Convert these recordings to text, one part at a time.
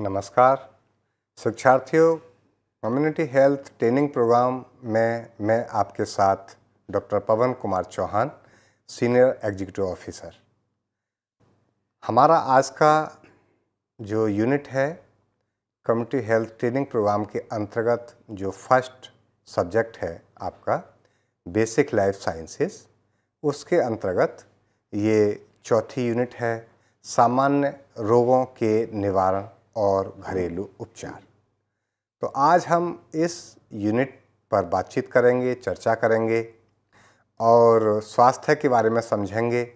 नमस्कार शिक्षार्थियों community health training programme में मैं आपके साथ doctor Pawan Kumar Chauhan senior executive officer हमारा आज का जो यूनिट है कम्युनिटी हेल्थ ट्रेनिंग प्रोग्राम के अंतर्गत जो फर्स्ट सब्जेक्ट है आपका बेसिक लाइफ साइंसेस उसके अंतर्गत ये चौथी यूनिट है सामान्य रोगों के निवारण और घरेलू उपचार तो आज हम इस यूनिट पर बातचीत करेंगे चर्चा करेंगे और स्वास्थ्य के बारे में समझेंगे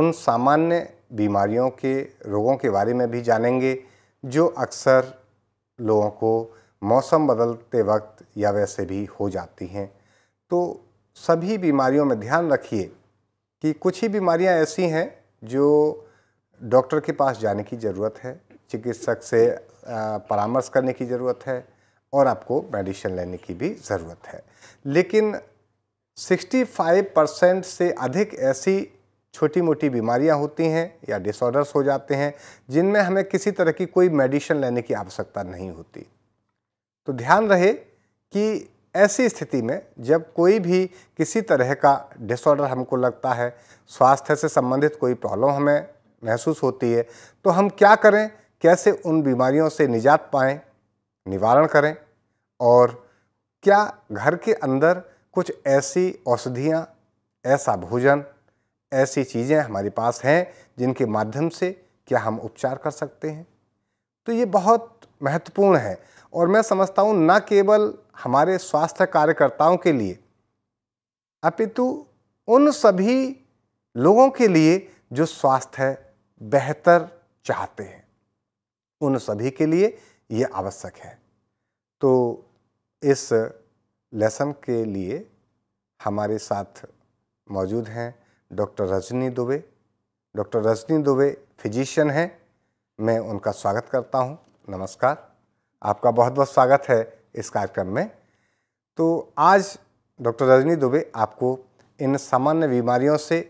उन सामान्य बीमारियों के रोगों के बारे में भी जानेंगे जो अक्सर लोगों को मौसम बदलते वक्त या वैसे भी हो जाती हैं तो सभी बीमारियों में ध्यान रखिए कि कुछ ही बीमारियां ऐसी हैं जो डॉक्टर के पास जाने की ज़रूरत है चिकित्सक से परामर्श करने की ज़रूरत है और आपको मेडिसिन लेने की भी ज़रूरत है लेकिन 65 परसेंट से अधिक ऐसी छोटी मोटी बीमारियां होती हैं या डिसऑर्डर्स हो जाते हैं जिनमें हमें किसी तरह की कोई मेडिसिन लेने की आवश्यकता नहीं होती तो ध्यान रहे कि ऐसी स्थिति में जब कोई भी किसी तरह का डिसऑर्डर हमको लगता है स्वास्थ्य से संबंधित कोई प्रॉब्लम हमें महसूस होती है तो हम क्या करें कैसे उन बीमारियों से निजात पाएँ निवारण करें और क्या घर के अंदर कुछ ऐसी औषधियाँ ऐसा भोजन ऐसी चीज़ें हमारे पास हैं जिनके माध्यम से क्या हम उपचार कर सकते हैं तो ये बहुत महत्वपूर्ण है और मैं समझता हूँ न केवल हमारे स्वास्थ्य कार्यकर्ताओं के लिए अपितु उन सभी लोगों के लिए जो स्वास्थ्य बेहतर चाहते हैं उन सभी के लिए ये आवश्यक है तो इस लेसन के लिए हमारे साथ मौजूद हैं doctor Rajni Dubey doctor Rajni Dubey physician हैं मैं उनका स्वागत करता हूं नमस्कार आपका बहुत बहुत स्वागत है इस कार्यक्रम में तो आज डॉक्टर रजनी दुबे आपको इन सामान्य बीमारियों से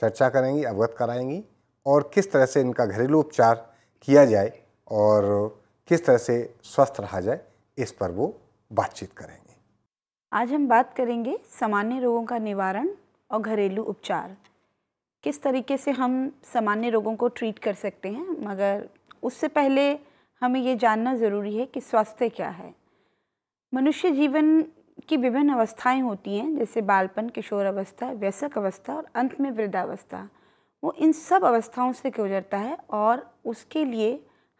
चर्चा करेंगी अवगत कराएंगी और किस तरह से इनका घरेलू उपचार किया जाए और किस तरह से स्वस्थ रहा जाए इस पर वो बातचीत करेंगे आज हम बात करेंगे सामान्य रोगों का निवारण और घरेलू उपचार किस तरीके से हम सामान्य रोगों को ट्रीट कर सकते हैं मगर उससे पहले हमें ये जानना ज़रूरी है कि स्वास्थ्य क्या है मनुष्य जीवन की विभिन्न अवस्थाएं होती हैं जैसे बालपन किशोर अवस्था व्यसक अवस्था और अंत में वृद्धावस्था वो इन सब अवस्थाओं से गुजरता है और उसके लिए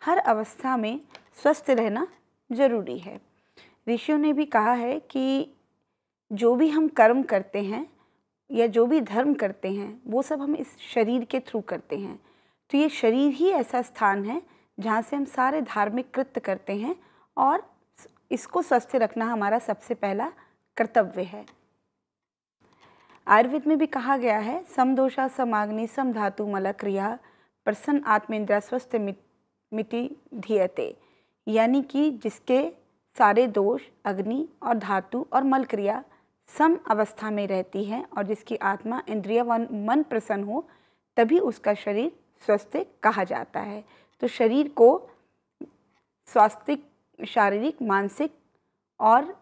हर अवस्था में स्वस्थ रहना जरूरी है ऋषियों ने भी कहा है कि जो भी हम कर्म करते हैं या जो भी धर्म करते हैं वो सब हम इस शरीर के थ्रू करते हैं तो ये शरीर ही ऐसा स्थान है जहाँ से हम सारे धार्मिक कृत्य करते हैं और इसको स्वस्थ रखना हमारा सबसे पहला कर्तव्य है आयुर्वेद में भी कहा गया है समदोषा समाग्नि सम धातु मल क्रिया प्रसन्न आत्मेंद्रा स्वस्थ मिति धीयते यानी कि जिसके सारे दोष अग्नि और धातु और मल क्रिया सम अवस्था में रहती है और जिसकी आत्मा इंद्रिय व मन प्रसन्न हो तभी उसका शरीर स्वस्थ कहा जाता है तो शरीर को स्वास्थ्य शारीरिक मानसिक और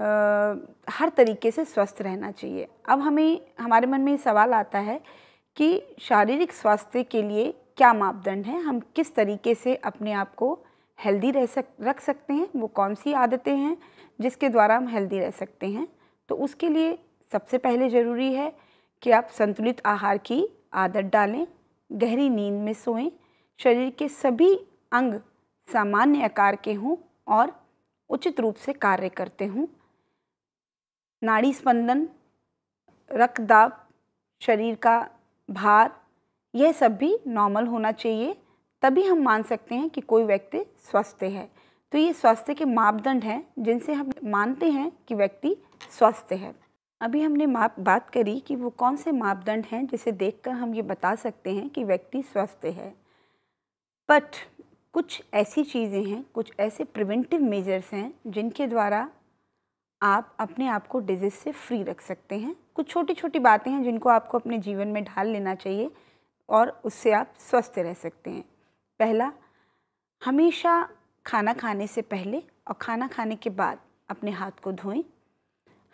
हर तरीके से स्वस्थ रहना चाहिए अब हमें हमारे मन में सवाल आता है कि शारीरिक स्वास्थ्य के लिए क्या मापदंड है हम किस तरीके से अपने आप को हेल्दी रह सक रख सकते हैं वो कौन सी आदतें हैं जिसके द्वारा हम हेल्दी रह सकते हैं तो उसके लिए सबसे पहले ज़रूरी है कि आप संतुलित आहार की आदत डालें गहरी नींद में सोएं शरीर के सभी अंग सामान्य आकार के हों और उचित रूप से कार्य करते हों नाड़ी स्पंदन रक्तदाब शरीर का भार यह सब भी नॉर्मल होना चाहिए तभी हम मान सकते हैं कि कोई व्यक्ति स्वस्थ है तो ये स्वास्थ्य के मापदंड हैं जिनसे हम मानते हैं कि व्यक्ति स्वस्थ है अभी हमने माप बात करी कि वो कौन से मापदंड हैं जिसे देखकर हम ये बता सकते हैं कि व्यक्ति स्वस्थ है बट कुछ ऐसी चीज़ें हैं कुछ ऐसे प्रिवेंटिव मेजर्स हैं जिनके द्वारा आप अपने आप को डिजीज़ से फ्री रख सकते हैं कुछ छोटी छोटी बातें हैं जिनको आपको अपने जीवन में ढाल लेना चाहिए और उससे आप स्वस्थ रह सकते हैं पहला हमेशा खाना खाने से पहले और खाना खाने के बाद अपने हाथ को धोएं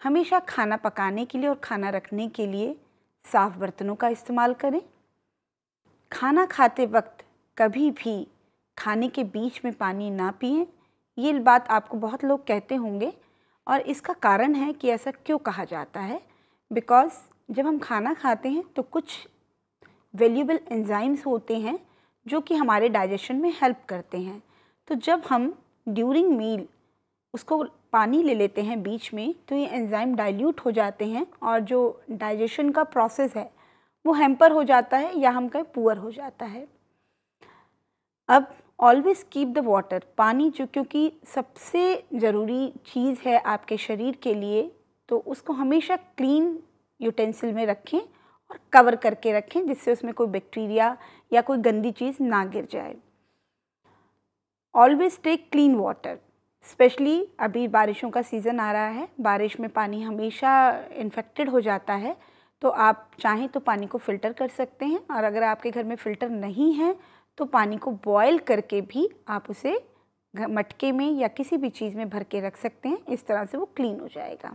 हमेशा खाना पकाने के लिए और खाना रखने के लिए साफ़ बर्तनों का इस्तेमाल करें खाना खाते वक्त कभी भी खाने के बीच में पानी ना पिए ये बात आपको बहुत लोग कहते होंगे और इसका कारण है कि ऐसा क्यों कहा जाता है बिकॉज़ जब हम खाना खाते हैं तो कुछ वैल्यूबल एंजाइम्स होते हैं जो कि हमारे डाइजेशन में हेल्प करते हैं तो जब हम ड्यूरिंग मील उसको पानी ले लेते हैं बीच में तो ये एंजाइम डाइल्यूट हो जाते हैं और जो डाइजेशन का प्रोसेस है वो हैम्पर हो जाता है या हम कहें पुअर हो जाता है अब ऑलवेज़ कीप द वाटर पानी जो क्योंकि सबसे ज़रूरी चीज़ है आपके शरीर के लिए तो उसको हमेशा क्लीन यूटेंसिल में रखें और कवर करके रखें जिससे उसमें कोई बैक्टीरिया या कोई गंदी चीज़ ना गिर जाए always take clean water specially अभी बारिशों का सीज़न आ रहा है बारिश में पानी हमेशा इन्फेक्टेड हो जाता है तो आप चाहें तो पानी को फ़िल्टर कर सकते हैं और अगर आपके घर में फ़िल्टर नहीं है तो पानी को बॉयल करके भी आप उसे मटके में या किसी भी चीज़ में भर के रख सकते हैं इस तरह से वो क्लीन हो जाएगा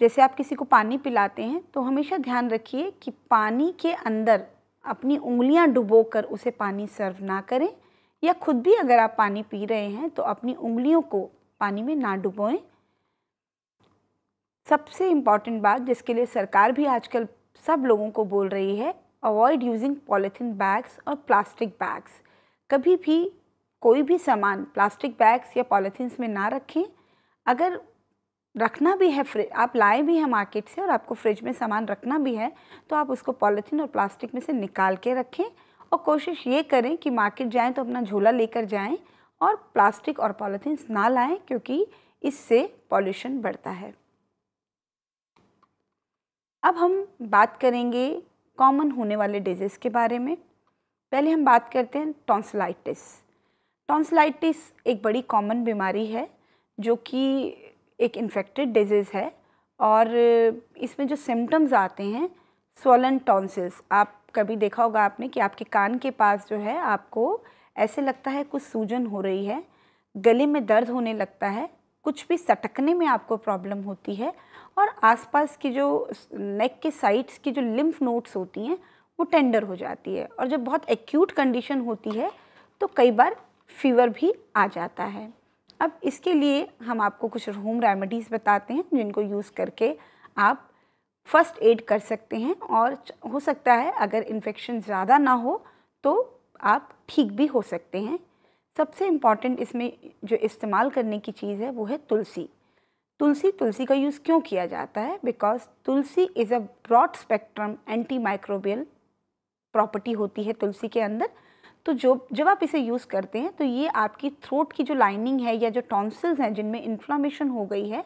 जैसे आप किसी को पानी पिलाते हैं तो हमेशा ध्यान रखिए कि पानी के अंदर अपनी उंगलियां डुबोकर उसे पानी सर्व ना करें या खुद भी अगर आप पानी पी रहे हैं तो अपनी उंगलियों को पानी में ना डुबोएं सबसे इम्पॉर्टेंट बात जिसके लिए सरकार भी आजकल सब लोगों को बोल रही है अवॉइड यूजिंग पॉलीथीन बैग्स और प्लास्टिक बैग्स कभी भी कोई भी सामान प्लास्टिक बैग्स या पॉलीथीन्स में ना रखें अगर रखना भी है फ्रिज आप लाए भी हैं मार्केट से और आपको फ्रिज में सामान रखना भी है तो आप उसको पॉलीथीन और प्लास्टिक में से निकाल के रखें और कोशिश ये करें कि मार्केट जाएं तो अपना झोला लेकर जाएं और प्लास्टिक और पॉलीथीन्स ना लाएं क्योंकि इससे पॉल्यूशन बढ़ता है अब हम बात करेंगे कॉमन होने वाले डिजीज़ के बारे में पहले हम बात करते हैं टॉन्सलाइटिस टॉन्सलाइटिस एक बड़ी कॉमन बीमारी है जो कि एक इन्फेक्टेड डिजीज़ है और इसमें जो सिम्टम्स आते हैं स्वलन टॉन्सिल्स आप कभी देखा होगा आपने कि आपके कान के पास जो है आपको ऐसे लगता है कुछ सूजन हो रही है गले में दर्द होने लगता है कुछ भी सटकने में आपको प्रॉब्लम होती है और आसपास की जो नेक के साइड्स की जो लिम्फ नोट्स होती हैं वो टेंडर हो जाती है और जब बहुत एक्यूट कंडीशन होती है तो कई बार फीवर भी आ जाता है अब इसके लिए हम आपको कुछ होम रेमेडीज़ बताते हैं जिनको यूज़ करके आप फर्स्ट एड कर सकते हैं और हो सकता है अगर इन्फेक्शन ज़्यादा ना हो तो आप ठीक भी हो सकते हैं सबसे इम्पॉर्टेंट इसमें जो इस्तेमाल करने की चीज़ है वो है तुलसी तुलसी तुलसी का यूज़ क्यों किया जाता है because tulsi is a broad spectrum anti microbial property होती है तुलसी के अंदर तो जो जब आप इसे यूज़ करते हैं तो ये आपकी थ्रोट की जो लाइनिंग है या जो टॉन्सिल्स हैं जिनमें इन्फ्लामेशन हो गई है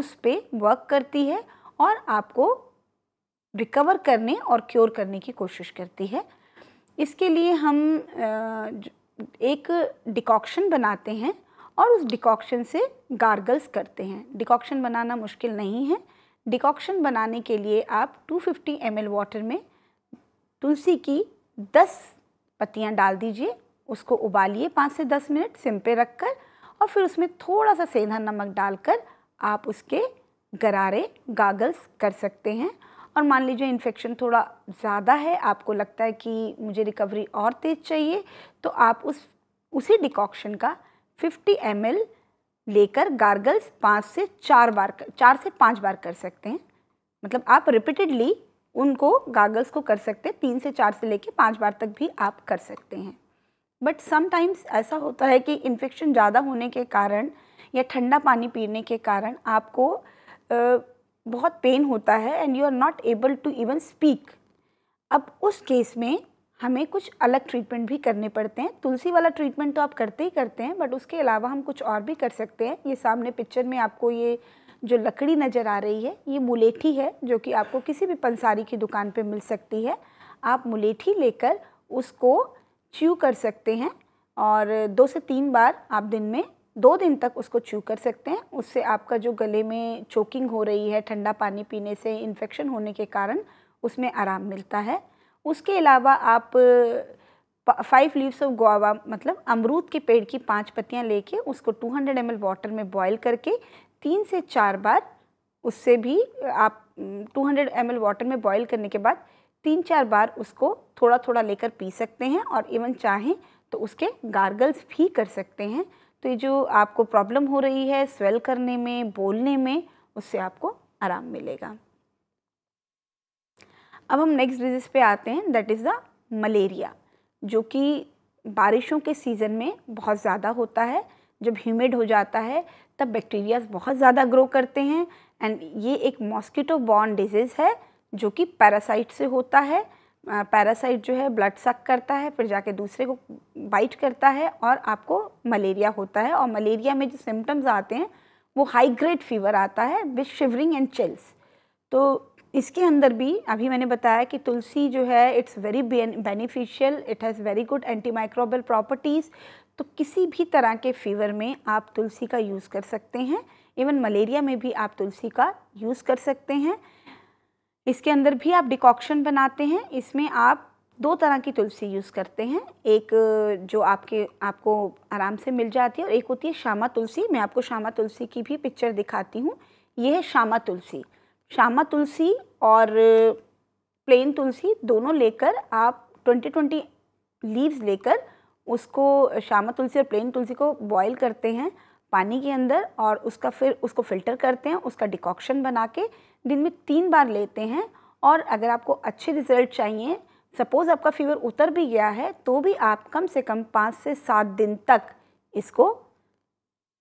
उस पर वर्क करती है और आपको रिकवर करने और क्योर करने की कोशिश करती है इसके लिए हम एक डिकॉक्शन बनाते हैं और उस डिकॉक्शन से गार्गल्स करते हैं डिकॉक्शन बनाना मुश्किल नहीं है डिकॉक्शन बनाने के लिए आप 250 फिफ्टी वाटर में तुलसी की 10 पत्तियां डाल दीजिए उसको उबालिए पाँच से दस मिनट सिम पे रख कर और फिर उसमें थोड़ा सा सेंधा नमक डालकर आप उसके गरारे गागल्स कर सकते हैं और मान लीजिए इन्फेक्शन थोड़ा ज़्यादा है आपको लगता है कि मुझे रिकवरी और तेज़ चाहिए तो आप उस उसी डिकॉक्शन का 50 एम लेकर गार्गल्स पाँच से चार बार कर, चार से पाँच बार कर सकते हैं मतलब आप रिपीटेडली उनको गार्गल्स को कर सकते हैं तीन से चार से लेकर पाँच बार तक भी आप कर सकते हैं बट समाइम्स ऐसा होता है कि इन्फेक्शन ज़्यादा होने के कारण या ठंडा पानी पीने के कारण आपको बहुत पेन होता है and you are not able to even speak अब उस केस में हमें कुछ अलग ट्रीटमेंट भी करने पड़ते हैं तुलसी वाला ट्रीटमेंट तो आप करते ही करते हैं बट उसके अलावा हम कुछ और भी कर सकते हैं ये सामने पिक्चर में आपको ये जो लकड़ी नज़र आ रही है ये मुलेठी है जो कि आपको किसी भी पंसारी की दुकान पर मिल सकती है आप मुलेठी लेकर उसको च्यू कर सकते हैं और दो से तीन बार आप दिन में दो दिन तक उसको च्यू कर सकते हैं उससे आपका जो गले में चोकिंग हो रही है ठंडा पानी पीने से इन्फेक्शन होने के कारण उसमें आराम मिलता है उसके अलावा आप फाइव लीव्स ऑफ गोवा मतलब अमरूद के पेड़ की पांच पत्तियां लेके उसको 200 हंड्रेड वाटर में बॉईल करके तीन से चार बार उससे भी आप 200 हंड्रेड वाटर में बॉईल करने के बाद तीन चार बार उसको थोड़ा थोड़ा लेकर पी सकते हैं और इवन चाहें तो उसके गार्गल्स भी कर सकते हैं तो ये जो आपको प्रॉब्लम हो रही है स्वेल करने में बोलने में उससे आपको आराम मिलेगा अब हम नेक्स्ट डिजीज़ पे आते हैं दैट इज़ द मलेरिया जो कि बारिशों के सीज़न में बहुत ज़्यादा होता है जब ह्यूमिड हो जाता है तब बैक्टीरियाज बहुत ज़्यादा ग्रो करते हैं एंड ये एक मॉस्किटो बॉर्न डिजीज़ है जो कि पैरासाइट से होता है पैरासाइट जो है ब्लड सक करता है फिर जाके दूसरे को बाइट करता है और आपको मलेरिया होता है और मलेरिया में जो सिम्टम्स आते हैं वो हाई ग्रेड फीवर आता है विथ शिवरिंग एंड चिल्स तो इसके अंदर भी अभी मैंने बताया कि तुलसी जो है it's very beneficial it has very good anti microbial properties तो किसी भी तरह के फीवर में आप तुलसी का यूज़ कर सकते हैं इवन मलेरिया में भी आप तुलसी का यूज़ कर सकते हैं इसके अंदर भी आप डिकॉक्शन बनाते हैं इसमें आप दो तरह की तुलसी यूज़ करते हैं एक जो आपके आपको आराम से मिल जाती है और एक होती है श्यामा तुलसी मैं आपको श्यामा तुलसी की भी पिक्चर दिखाती हूँ यह है श्यामा तुलसी श्यामा तुलसी और प्लेन तुलसी दोनों लेकर आप ट्वेंटी ट्वेंटी लीव्स लेकर उसको श्यामा तुलसी और प्लेन तुलसी को बॉईल करते हैं पानी के अंदर और उसका फिर उसको फिल्टर करते हैं उसका डिकॉक्शन बना के दिन में तीन बार लेते हैं और अगर आपको अच्छे रिजल्ट चाहिए सपोज़ आपका फीवर उतर भी गया है तो भी आप कम से कम पाँच से सात दिन तक इसको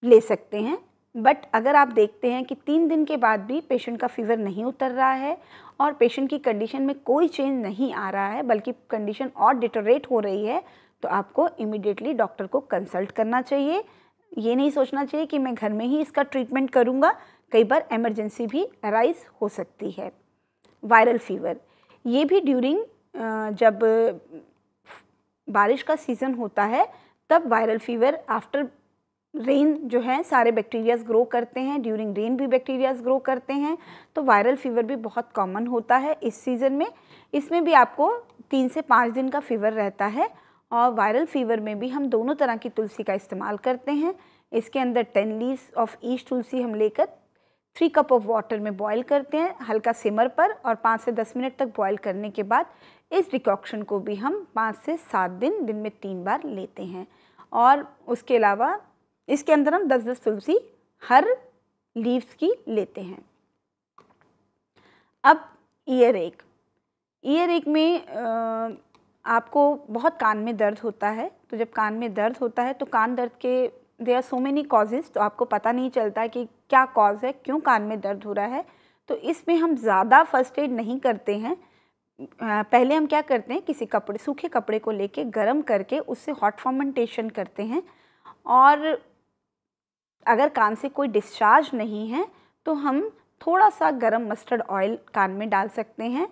ले सकते हैं बट अगर आप देखते हैं कि तीन दिन के बाद भी पेशेंट का फीवर नहीं उतर रहा है और पेशेंट की कंडीशन में कोई चेंज नहीं आ रहा है बल्कि कंडीशन और डिटोरेट हो रही है तो आपको इमिडिएटली डॉक्टर को कंसल्ट करना चाहिए ये नहीं सोचना चाहिए कि मैं घर में ही इसका ट्रीटमेंट करूँगा कई बार एमरजेंसी भी अराइज हो सकती है वायरल फीवर ये भी ड्यूरिंग जब बारिश का सीज़न होता है तब वायरल फीवर आफ्टर रेन जो है सारे बैक्टीरियाज ग्रो करते हैं ड्यूरिंग रेन भी बैक्टीरियाज ग्रो करते हैं तो वायरल फीवर भी बहुत कॉमन होता है इस सीज़न में इसमें भी आपको तीन से पाँच दिन का फीवर रहता है और वायरल फीवर में भी हम दोनों तरह की तुलसी का इस्तेमाल करते हैं इसके अंदर ten leaves of each tulsi हम लेकर थ्री कप ऑफ वाटर में बॉयल करते हैं हल्का सिमर पर और पाँच से दस मिनट तक बॉयल करने के बाद इस डिकॉक्शन को भी हम पाँच से सात दिन दिन में तीन बार लेते हैं और उसके अलावा इसके अंदर हम दस दस तुलसी हर लीव्स की लेते हैं अब ईयर एक ईयर एक में आपको बहुत कान में दर्द होता है तो जब कान में दर्द होता है तो कान दर्द के they are so many causes तो आपको पता नहीं चलता कि क्या कॉज़ है क्यों कान में दर्द हो रहा है तो इसमें हम ज़्यादा फर्स्ट एड नहीं करते हैं पहले हम क्या करते हैं किसी कपड़े सूखे कपड़े को लेके गर्म करके उससे हॉट फॉर्मेंटेशन करते हैं और अगर कान से कोई डिस्चार्ज नहीं है तो हम थोड़ा सा गरम मस्टर्ड ऑयल कान में डाल सकते हैं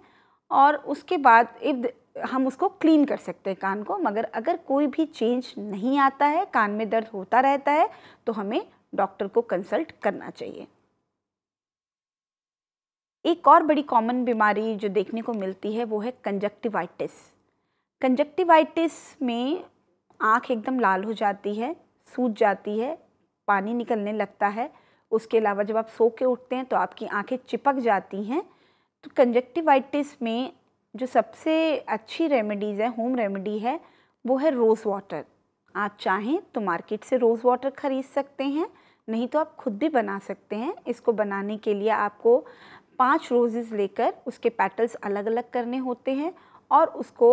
और उसके बाद इफ हम उसको क्लीन कर सकते हैं कान को मगर अगर कोई भी चेंज नहीं आता है कान में दर्द होता रहता है तो हमें डॉक्टर को कंसल्ट करना चाहिए एक और बड़ी कॉमन बीमारी जो देखने को मिलती है वो है कंजक्टिवाइटिस कंजक्टिवाइटिस में आँख एकदम लाल हो जाती है सूज जाती है पानी निकलने लगता है उसके अलावा जब आप सो के उठते हैं तो आपकी आंखें चिपक जाती हैं तो कंजक्टिवाइटिस में जो सबसे अच्छी रेमेडीज़ है होम रेमेडी है वो है रोज़ वाटर आप चाहें तो मार्केट से रोज़ वाटर ख़रीद सकते हैं नहीं तो आप खुद भी बना सकते हैं इसको बनाने के लिए आपको पाँच रोजेज़ लेकर उसके पेटल्स अलग अलग करने होते हैं और उसको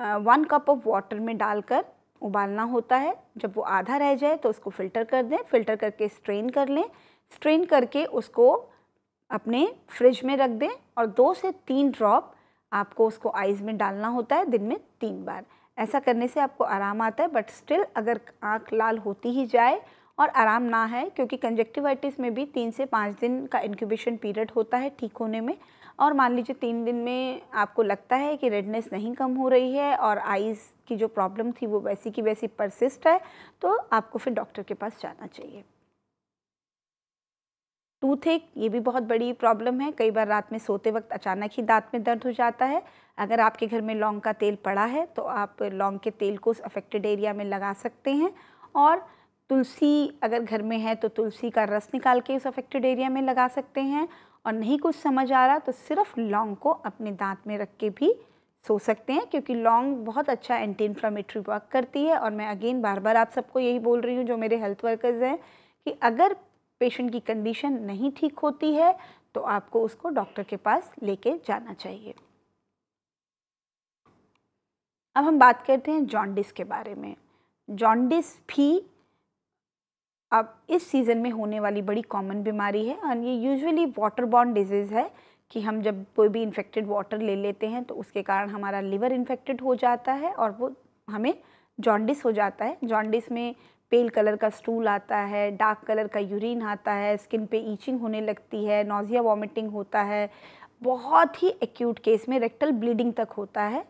वन कप ऑफ वाटर में डालकर उबालना होता है जब वो आधा रह जाए तो उसको फ़िल्टर कर दें फ़िल्टर करके स्ट्रेन कर लें स्ट्रेन करके उसको अपने फ्रिज में रख दें और दो से तीन ड्रॉप आपको उसको आइज़ में डालना होता है दिन में तीन बार ऐसा करने से आपको आराम आता है बट स्टिल अगर आँख लाल होती ही जाए और आराम ना है क्योंकि कंजक्टिवाइटिस में भी तीन से पाँच दिन का इनक्यूबेशन पीरियड होता है ठीक होने में और मान लीजिए तीन दिन में आपको लगता है कि रेडनेस नहीं कम हो रही है और आइज़ की जो प्रॉब्लम थी वो वैसी की वैसी परसिस्ट है तो आपको फिर डॉक्टर के पास जाना चाहिए टूथ एक ये भी बहुत बड़ी प्रॉब्लम है कई बार रात में सोते वक्त अचानक ही दांत में दर्द हो जाता है अगर आपके घर में लौंग का तेल पड़ा है तो आप लौंग के तेल को उस अफेक्टेड एरिया में लगा सकते हैं और तुलसी अगर घर में है तो तुलसी का रस निकाल के उस अफेक्टेड एरिया में लगा सकते हैं और नहीं कुछ समझ आ रहा तो सिर्फ लौंग को अपने दांत में रख के भी सो सकते हैं क्योंकि लौंग बहुत अच्छा एंटी इन्फ्लामेटरी वर्क करती है और मैं अगेन बार बार आप सबको यही बोल रही हूँ जो मेरे हेल्थ वर्कर्स हैं कि अगर पेशेंट की कंडीशन नहीं ठीक होती है तो आपको उसको डॉक्टर के पास लेके जाना चाहिए अब हम बात करते हैं जॉन्डिस के बारे में जॉन्डिस भी अब इस सीज़न में होने वाली बड़ी कॉमन बीमारी है और ये यूजुअली वाटर बॉन्ड डिजीज़ है कि हम जब कोई भी इन्फेक्टेड वाटर ले लेते हैं तो उसके कारण हमारा लिवर इन्फेक्टेड हो जाता है और वो हमें जॉन्डिस हो जाता है जॉन्डिस में पेल कलर का स्टूल आता है डार्क कलर का यूरिन आता है स्किन पे ईचिंग होने लगती है नोज़िया वॉमिटिंग होता है बहुत ही एक्यूट केस में रेक्टल ब्लीडिंग तक होता है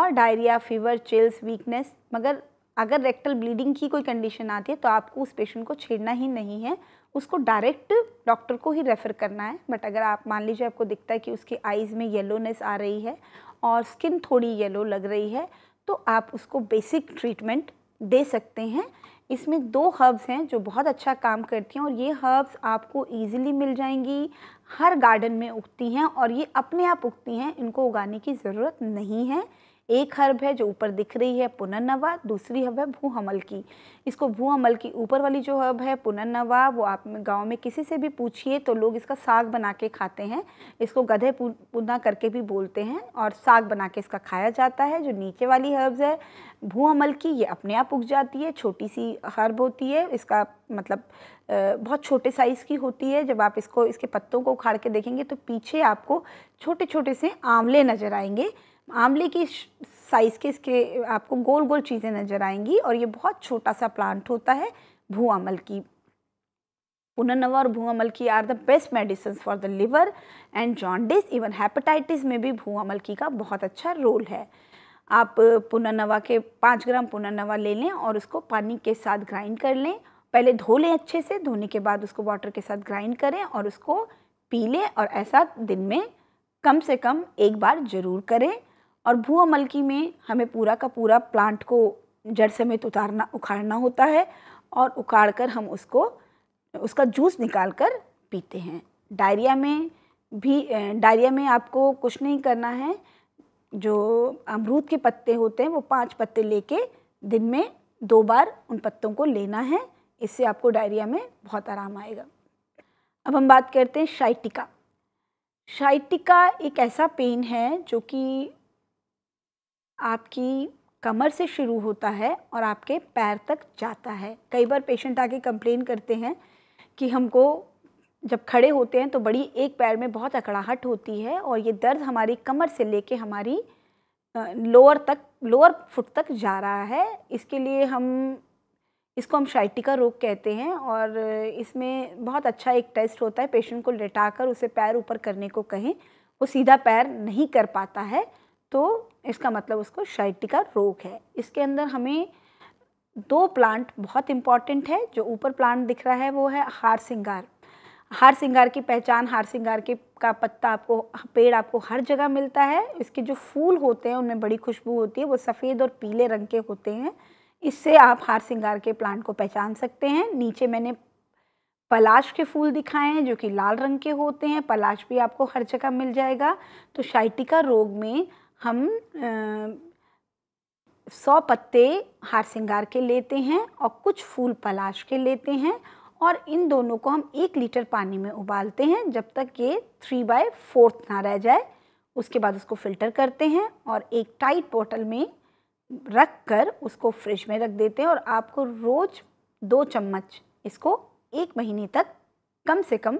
और डायरिया फीवर चिल्स वीकनेस मगर अगर रेक्टल ब्लीडिंग की कोई कंडीशन आती है तो आपको उस पेशेंट को छेड़ना ही नहीं है उसको डायरेक्ट डॉक्टर को ही रेफ़र करना है बट अगर आप मान लीजिए आपको दिखता है कि उसकी आइज़ में येलोनेस आ रही है और स्किन थोड़ी येलो लग रही है तो आप उसको बेसिक ट्रीटमेंट दे सकते हैं इसमें दो हर्ब्स हैं जो बहुत अच्छा काम करती हैं और ये हर्ब्स आपको ईजिली मिल जाएंगी हर गार्डन में उगती हैं और ये अपने आप उगती हैं इनको उगाने की ज़रूरत नहीं है एक हर्ब है जो ऊपर दिख रही है पुनर्नवा दूसरी हर्ब है भू हमल की इसको भू हमल की ऊपर वाली जो हर्ब है पुनर्नवा वो आप गांव में किसी से भी पूछिए तो लोग इसका साग बना के खाते हैं इसको गधे पूना करके भी बोलते हैं और साग बना के इसका खाया जाता है जो नीचे वाली हर्ब्स है भू हमल की ये अपने आप उग जाती है छोटी सी हर्ब होती है इसका मतलब बहुत छोटे साइज़ की होती है जब आप इसको इसके पत्तों को उखाड़ के देखेंगे तो पीछे आपको छोटे छोटे से आंवले नज़र आएंगे आंवले की साइज़ के इसके आपको गोल गोल चीज़ें नज़र आएंगी और ये बहुत छोटा सा प्लांट होता है अमल की पुनर्नवा और अमल की are the best medicine for the liver and jaundice even hepatitis में भी अमल की का बहुत अच्छा रोल है आप पुनर्नवा के पाँच ग्राम पुनर्नवा ले लें और उसको पानी के साथ ग्राइंड कर लें पहले धो लें अच्छे से धोने के बाद उसको वाटर के साथ ग्राइंड करें और उसको पी लें और ऐसा दिन में कम से कम एक बार ज़रूर करें और भूअमलकी में हमें पूरा का पूरा प्लांट को जड़ समेत उतारना उखाड़ना होता है और उखाड़ कर हम उसको उसका जूस निकाल कर पीते हैं डायरिया में भी डायरिया में आपको कुछ नहीं करना है जो अमरूद के पत्ते होते हैं वो पांच पत्ते लेके दिन में दो बार उन पत्तों को लेना है इससे आपको डायरिया में बहुत आराम आएगा अब हम बात करते हैं शाइटिका शाइटिका एक ऐसा पेन है जो कि आपकी कमर से शुरू होता है और आपके पैर तक जाता है कई बार पेशेंट आके कंप्लेन करते हैं कि हमको जब खड़े होते हैं तो बड़ी एक पैर में बहुत अकड़ाहट होती है और ये दर्द हमारी कमर से लेके हमारी लोअर तक लोअर फुट तक जा रहा है इसके लिए हम इसको हम शाइटिका रोग कहते हैं और इसमें बहुत अच्छा एक टेस्ट होता है पेशेंट को लेटा उसे पैर ऊपर करने को कहें वो सीधा पैर नहीं कर पाता है तो इसका मतलब उसको शाइटिका रोग है इसके अंदर हमें दो प्लांट बहुत इम्पॉर्टेंट है जो ऊपर प्लांट दिख रहा है वो है हार सिंगार हार सिंगार की पहचान हार सिंगार के का पत्ता आपको पेड़ आपको हर जगह मिलता है इसके जो फूल होते हैं उनमें बड़ी खुशबू होती है वो सफ़ेद और पीले रंग के होते हैं इससे आप हार सिंगार के प्लांट को पहचान सकते हैं नीचे मैंने पलाश के फूल दिखाए हैं जो कि लाल रंग के होते हैं पलाश भी आपको हर जगह मिल जाएगा तो शाइटिका रोग में हम सौ पत्ते हार सिंगार के लेते हैं और कुछ फूल पलाश के लेते हैं और इन दोनों को हम एक लीटर पानी में उबालते हैं जब तक ये थ्री बाय फोर्थ ना रह जाए उसके बाद उसको फ़िल्टर करते हैं और एक टाइट बोतल में रख कर उसको फ्रिज में रख देते हैं और आपको रोज़ दो चम्मच इसको एक महीने तक कम से कम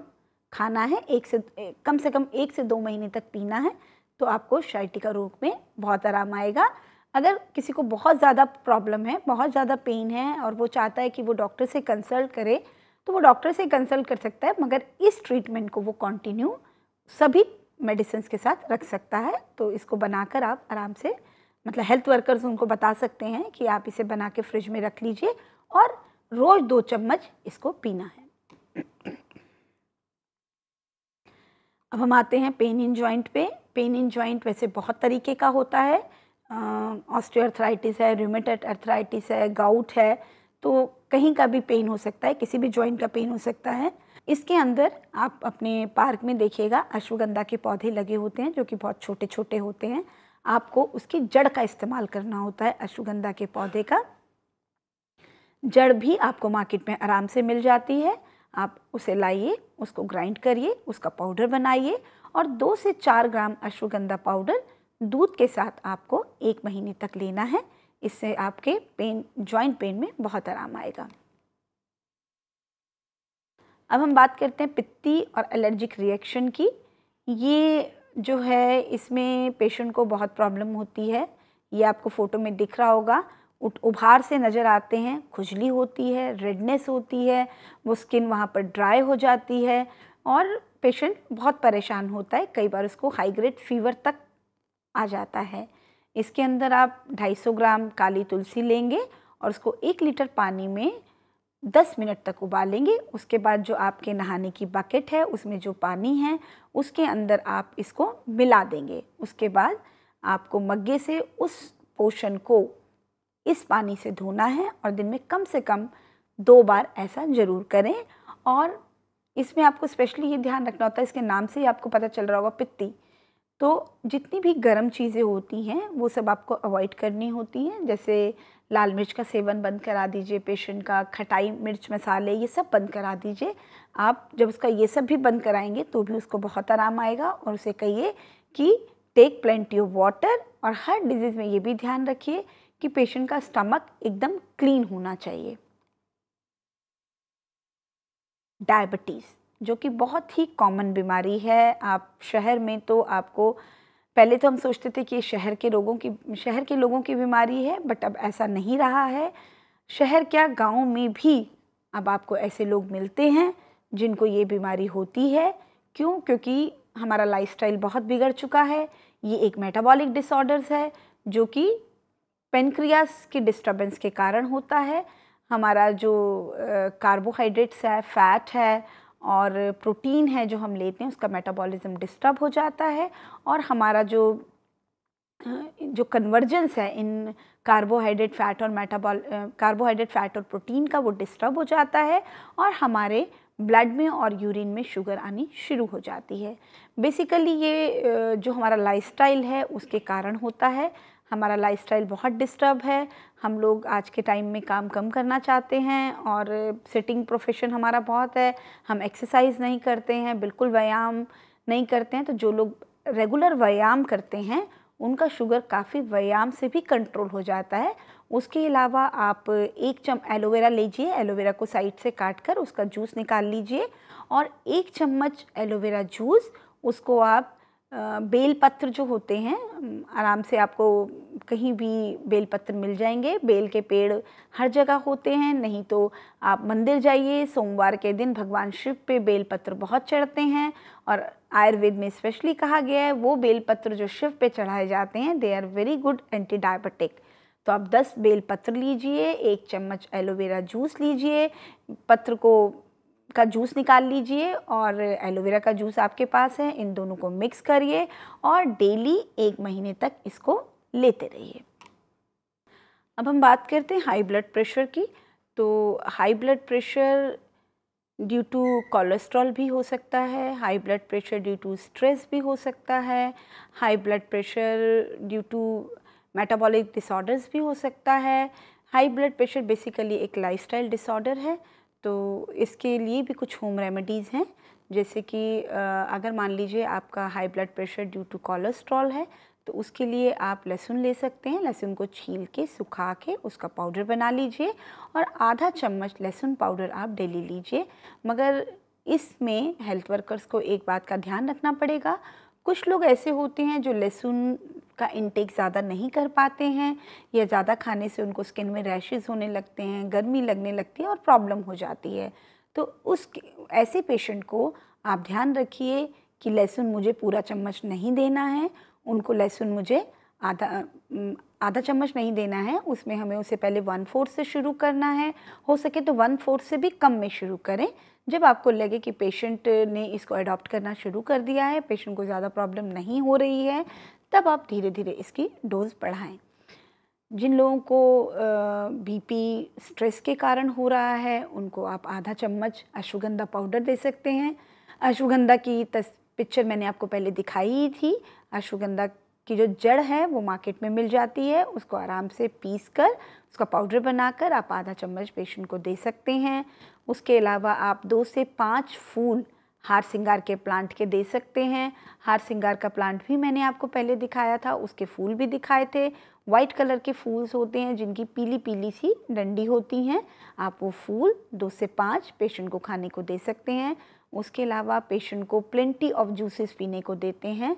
खाना है एक से कम से कम एक से दो महीने तक पीना है तो आपको शाइटिका रोग में बहुत आराम आएगा अगर किसी को बहुत ज़्यादा प्रॉब्लम है बहुत ज़्यादा पेन है और वो चाहता है कि वो डॉक्टर से कंसल्ट करे तो वो डॉक्टर से कंसल्ट कर सकता है मगर इस ट्रीटमेंट को वो कंटिन्यू सभी मेडिसिन के साथ रख सकता है तो इसको बनाकर आप आराम से मतलब हेल्थ वर्कर्स उनको बता सकते हैं कि आप इसे बना के फ्रिज में रख लीजिए और रोज़ दो चम्मच इसको पीना है अब हम आते हैं पेन इन ज्वाइंट पे पेन इन जॉइंट वैसे बहुत तरीके का होता है ऑस्ट्रोअर्थराइटिस है रूमेटेड अर्थराइटिस है गाउट है तो कहीं का भी पेन हो सकता है किसी भी जॉइंट का पेन हो सकता है इसके अंदर आप अपने पार्क में देखिएगा अश्वगंधा के पौधे लगे होते हैं जो कि बहुत छोटे छोटे होते हैं आपको उसकी जड़ का इस्तेमाल करना होता है अश्वगंधा के पौधे का जड़ भी आपको मार्केट में आराम से मिल जाती है आप उसे लाइए उसको ग्राइंड करिए उसका पाउडर बनाइए और दो से चार ग्राम अश्वगंधा पाउडर दूध के साथ आपको एक महीने तक लेना है इससे आपके पेन जॉइंट पेन में बहुत आराम आएगा अब हम बात करते हैं पित्ती और एलर्जिक रिएक्शन की ये जो है इसमें पेशेंट को बहुत प्रॉब्लम होती है ये आपको फ़ोटो में दिख रहा होगा उभार से नज़र आते हैं खुजली होती है रेडनेस होती है वो स्किन वहाँ पर ड्राई हो जाती है और पेशेंट बहुत परेशान होता है कई बार उसको हाई ग्रेड फीवर तक आ जाता है इसके अंदर आप 250 ग्राम काली तुलसी लेंगे और उसको एक लीटर पानी में 10 मिनट तक उबालेंगे उसके बाद जो आपके नहाने की बकेट है उसमें जो पानी है उसके अंदर आप इसको मिला देंगे उसके बाद आपको मग्गे से उस पोषण को इस पानी से धोना है और दिन में कम से कम दो बार ऐसा ज़रूर करें और इसमें आपको स्पेशली ये ध्यान रखना होता है इसके नाम से ही आपको पता चल रहा होगा पित्ती तो जितनी भी गर्म चीज़ें होती हैं वो सब आपको अवॉइड करनी होती हैं जैसे लाल मिर्च का सेवन बंद करा दीजिए पेशेंट का खटाई मिर्च मसाले ये सब बंद करा दीजिए आप जब उसका ये सब भी बंद कराएंगे तो भी उसको बहुत आराम आएगा और उसे कहिए कि टेक प्लेंटी ऑफ वाटर और हर डिजीज़ में ये भी ध्यान रखिए कि पेशेंट का स्टमक एकदम क्लीन होना चाहिए डायबिटीज़ जो कि बहुत ही कॉमन बीमारी है आप शहर में तो आपको पहले तो हम सोचते थे कि शहर के लोगों की शहर के लोगों की बीमारी है बट अब ऐसा नहीं रहा है शहर क्या गांव में भी अब आपको ऐसे लोग मिलते हैं जिनको ये बीमारी होती है क्यों क्योंकि हमारा लाइफस्टाइल बहुत बिगड़ चुका है ये एक मेटाबॉलिक डिसऑर्डर्स है जो कि पेनक्रियास की डिस्टर्बेंस के कारण होता है हमारा जो कार्बोहाइड्रेट्स है फ़ैट है और प्रोटीन है जो हम लेते हैं उसका मेटाबॉलिज्म डिस्टर्ब हो जाता है और हमारा जो जो कन्वर्जेंस है इन कार्बोहाइड्रेट फ़ैट और मेटाबॉल कार्बोहाइड्रेट फ़ैट और प्रोटीन का वो डिस्टर्ब हो जाता है और हमारे ब्लड में और यूरिन में शुगर आनी शुरू हो जाती है बेसिकली ये जो हमारा लाइफस्टाइल है उसके कारण होता है हमारा लाइफस्टाइल बहुत डिस्टर्ब है हम लोग आज के टाइम में काम कम करना चाहते हैं और सिटिंग प्रोफेशन हमारा बहुत है हम एक्सरसाइज नहीं करते हैं बिल्कुल व्यायाम नहीं करते हैं तो जो लोग रेगुलर व्यायाम करते हैं उनका शुगर काफ़ी व्यायाम से भी कंट्रोल हो जाता है उसके अलावा आप एक चम एलोवेरा लीजिए एलोवेरा को साइड से काट कर उसका जूस निकाल लीजिए और एक चम्मच एलोवेरा जूस उसको आप बेलपत्र जो होते हैं आराम से आपको कहीं भी बेलपत्र मिल जाएंगे बेल के पेड़ हर जगह होते हैं नहीं तो आप मंदिर जाइए सोमवार के दिन भगवान शिव पे बेलपत्र बहुत चढ़ते हैं और आयुर्वेद में स्पेशली कहा गया है वो बेलपत्र जो शिव पे चढ़ाए जाते हैं they are very good anti diabetic तो आप 10 बेलपत्र लीजिए एक चम्मच एलोवेरा जूस लीजिए पत्र को का जूस निकाल लीजिए और एलोवेरा का जूस आपके पास है इन दोनों को मिक्स करिए और डेली एक महीने तक इसको लेते रहिए अब हम बात करते हैं हाई ब्लड प्रेशर की तो high blood pressure due to cholesterol भी हो सकता है high blood pressure due to stress भी हो सकता है high blood pressure due to metabolic disorders भी हो सकता है हाई ब्लड प्रेशर बेसिकली एक लाइफस्टाइल डिसऑर्डर है तो इसके लिए भी कुछ होम रेमेडीज़ हैं जैसे कि अगर मान लीजिए आपका high blood pressure due to cholesterol है तो उसके लिए आप लहसुन ले सकते हैं लहसुन को छील के सुखा के उसका पाउडर बना लीजिए और आधा चम्मच लहसुन पाउडर आप डेली लीजिए मगर इसमें हेल्थ वर्कर्स को एक बात का ध्यान रखना पड़ेगा कुछ लोग ऐसे होते हैं जो लहसुन का इंटेक ज़्यादा नहीं कर पाते हैं या ज़्यादा खाने से उनको स्किन में रैशेज़ होने लगते हैं गर्मी लगने लगती है और प्रॉब्लम हो जाती है तो उस ऐसे पेशेंट को आप ध्यान रखिए कि लहसुन मुझे पूरा चम्मच नहीं देना है उनको लहसुन मुझे आधा आधा चम्मच नहीं देना है उसमें हमें उसे पहले वन फोर्थ से शुरू करना है हो सके तो वन फोर्थ से भी कम में शुरू करें जब आपको लगे कि पेशेंट ने इसको अडॉप्ट करना शुरू कर दिया है पेशेंट को ज़्यादा प्रॉब्लम नहीं हो रही है तब आप धीरे धीरे इसकी डोज़ बढ़ाएँ जिन लोगों को बीपी स्ट्रेस के कारण हो रहा है उनको आप आधा चम्मच अश्वगंधा पाउडर दे सकते हैं अश्वगंधा की तस पिक्चर मैंने आपको पहले दिखाई ही थी अश्वगंधा की जो जड़ है वो मार्केट में मिल जाती है उसको आराम से पीस कर उसका पाउडर बनाकर आप आधा चम्मच पेशेंट को दे सकते हैं उसके अलावा आप दो से पाँच फूल हार सिंगार के प्लांट के दे सकते हैं हार सिंगार का प्लांट भी मैंने आपको पहले दिखाया था उसके फूल भी दिखाए थे वाइट कलर के फूल्स होते हैं जिनकी पीली पीली सी डंडी होती हैं आप वो फूल दो से पाँच पेशेंट को खाने को दे सकते हैं उसके अलावा पेशेंट को प्लेंटी ऑफ जूसेस पीने को देते हैं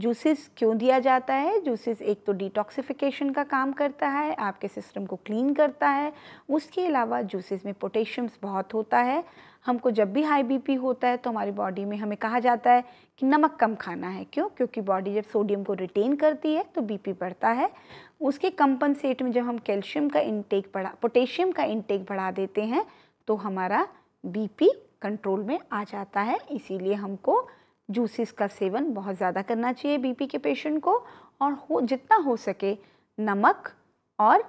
जूसेस क्यों दिया जाता है जूसेस एक तो डिटॉक्सिफिकेशन का काम करता है आपके सिस्टम को क्लीन करता है उसके अलावा जूसेस में पोटेशियम्स बहुत होता है हमको जब भी हाई बीपी होता है तो हमारी बॉडी में हमें कहा जाता है कि नमक कम खाना है क्यों क्योंकि बॉडी जब सोडियम को रिटेन करती है तो बीपी बढ़ता है उसके कंपनसेट में जब हम कैल्शियम का इनटेक बढ़ा पोटेशियम का इनटेक बढ़ा देते हैं तो हमारा बीपी कंट्रोल में आ जाता है इसीलिए हमको जूसेस का सेवन बहुत ज़्यादा करना चाहिए बीपी के पेशेंट को और हो जितना हो सके नमक और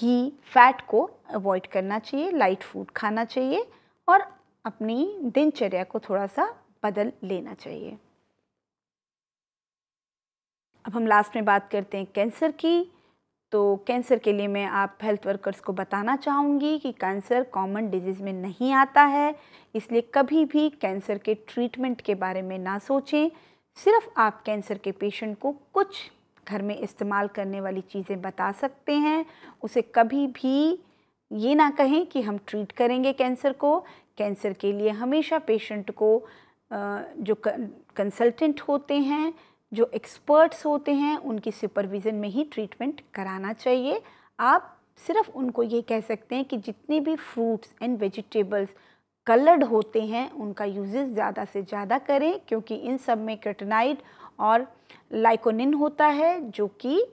घी फैट को अवॉइड करना चाहिए लाइट फूड खाना चाहिए और अपनी दिनचर्या को थोड़ा सा बदल लेना चाहिए अब हम लास्ट में बात करते हैं कैंसर की तो कैंसर के लिए मैं आप हेल्थ वर्कर्स को बताना चाहूँगी कि कैंसर कॉमन डिजीज़ में नहीं आता है इसलिए कभी भी कैंसर के ट्रीटमेंट के बारे में ना सोचें सिर्फ आप कैंसर के पेशेंट को कुछ घर में इस्तेमाल करने वाली चीज़ें बता सकते हैं उसे कभी भी ये ना कहें कि हम ट्रीट करेंगे कैंसर को कैंसर के लिए हमेशा पेशेंट को जो कंसल्टेंट होते हैं जो एक्सपर्ट्स होते हैं उनकी सुपरविज़न में ही ट्रीटमेंट कराना चाहिए आप सिर्फ उनको ये कह सकते हैं कि जितने भी फ्रूट्स एंड वेजिटेबल्स कलर्ड होते हैं उनका यूजेस ज़्यादा से ज़्यादा करें क्योंकि इन सब में कैटनाइड और लाइकोनिन होता है जो कि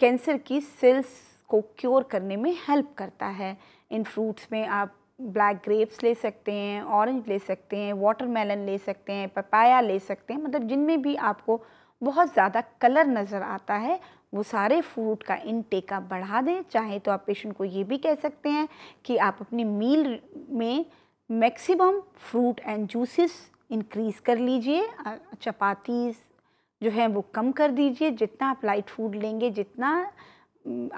कैंसर की सेल्स को क्योर करने में हेल्प करता है इन फ्रूट्स में आप ब्लैक ग्रेप्स ले सकते हैं ऑरेंज ले सकते हैं वाटरमेलन ले सकते हैं पपाया ले सकते हैं मतलब जिनमें भी आपको बहुत ज़्यादा कलर नज़र आता है वो सारे फ्रूट का इनटेक आप बढ़ा दें चाहे तो आप पेशेंट को ये भी कह सकते हैं कि आप अपनी मील में maximum fruit and juices increase कर लीजिए चपातीज़ जो है वो कम कर दीजिए जितना आप लाइट फूड लेंगे जितना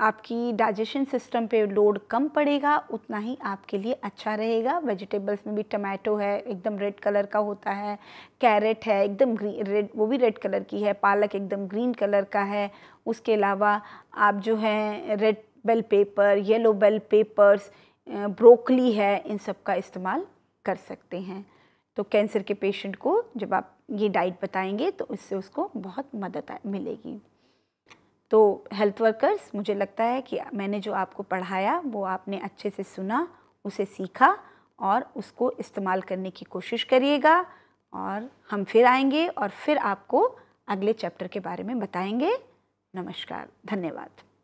आपकी डाइजेशन सिस्टम पे लोड कम पड़ेगा उतना ही आपके लिए अच्छा रहेगा वेजिटेबल्स में भी टमाटो है एकदम रेड कलर का होता है कैरेट है एकदम ग्रीन रेड वो भी रेड कलर की है पालक एकदम ग्रीन कलर का है उसके अलावा आप जो है red bell pepper yellow bell peppers broccoli है इन सब का इस्तेमाल कर सकते हैं तो कैंसर के पेशेंट को जब आप ये डाइट बताएंगे तो उससे उसको बहुत मदद मिलेगी तो हेल्थ वर्कर्स मुझे लगता है कि मैंने जो आपको पढ़ाया वो आपने अच्छे से सुना उसे सीखा और उसको इस्तेमाल करने की कोशिश करिएगा और हम फिर आएंगे और फिर आपको अगले चैप्टर के बारे में बताएंगे नमस्कार धन्यवाद